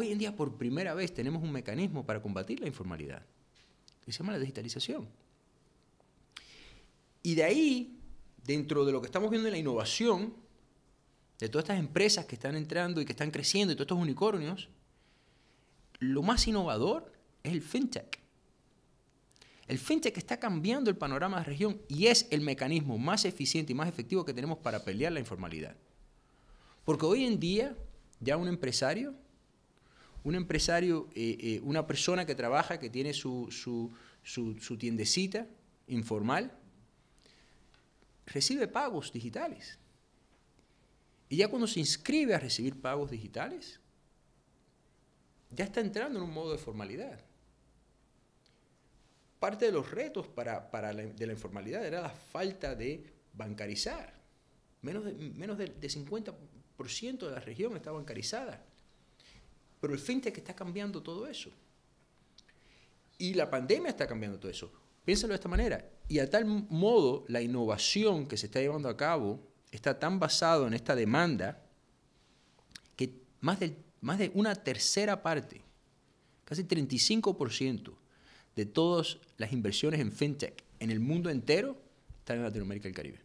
Hoy en día por primera vez tenemos un mecanismo para combatir la informalidad, se llama la digitalización. Y de ahí, dentro de lo que estamos viendo en la innovación, de todas estas empresas que están entrando y que están creciendo y todos estos unicornios, lo más innovador es el fintech. El fintech está cambiando el panorama de la región y es el mecanismo más eficiente y más efectivo que tenemos para pelear la informalidad. Porque hoy en día ya un empresario un empresario, eh, eh, una persona que trabaja, que tiene su, tiendecita informal, recibe pagos digitales. Y ya cuando se inscribe a recibir pagos digitales, ya está entrando en un modo de formalidad. Parte de los retos de la informalidad era la falta de bancarizar. Menos, menos del de 50% de la región está bancarizada. Pero el fintech está cambiando todo eso. Y la pandemia está cambiando todo eso. Piénsalo de esta manera. Y a tal modo, la innovación que se está llevando a cabo está tan basado en esta demanda que más, más de una tercera parte, casi 35% de todas las inversiones en fintech en el mundo entero están en Latinoamérica y el Caribe.